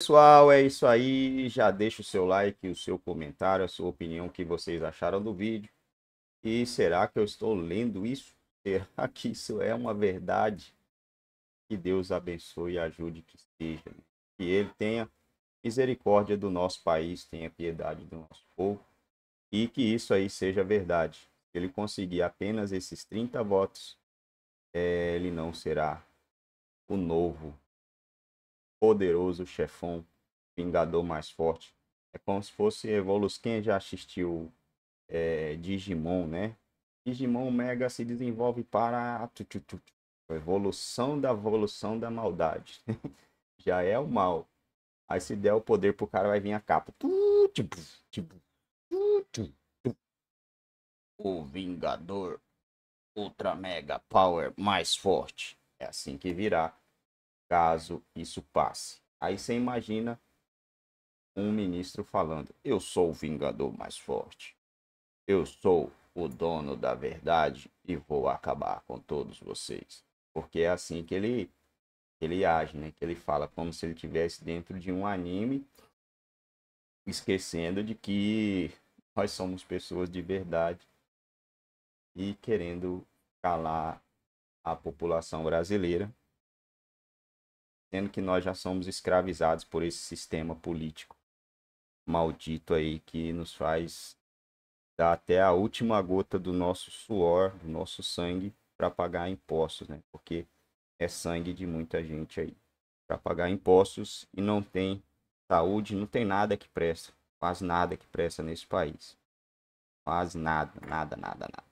Pessoal, é isso aí. Já deixa o seu like, o seu comentário, a sua opinião, o que vocês acharam do vídeo. E será que eu estou lendo isso? Será que isso é uma verdade? Que Deus abençoe e ajude que seja. Que Ele tenha misericórdia do nosso país, tenha piedade do nosso povo. E que isso aí seja verdade. Se ele conseguir apenas esses 30 votos, é, ele não será o novo poderoso chefão, vingador mais forte. É como se fosse evolução. Quem já assistiu é, Digimon, né? Digimon Mega se desenvolve para a evolução da evolução da maldade. já é o mal. Aí se der o poder pro cara vai vir a capa. O Vingador Ultra Mega Power mais forte. É assim que virá caso isso passe. Aí você imagina um ministro falando: Eu sou o vingador mais forte. Eu sou o dono da verdade e vou acabar com todos vocês. Porque é assim que ele ele age, né? Que ele fala como se ele tivesse dentro de um anime, esquecendo de que nós somos pessoas de verdade e querendo calar a população brasileira sendo que nós já somos escravizados por esse sistema político maldito aí que nos faz dar até a última gota do nosso suor, do nosso sangue para pagar impostos, né? Porque é sangue de muita gente aí para pagar impostos e não tem saúde, não tem nada que presta, quase nada que presta nesse país. Quase nada, nada, nada, nada.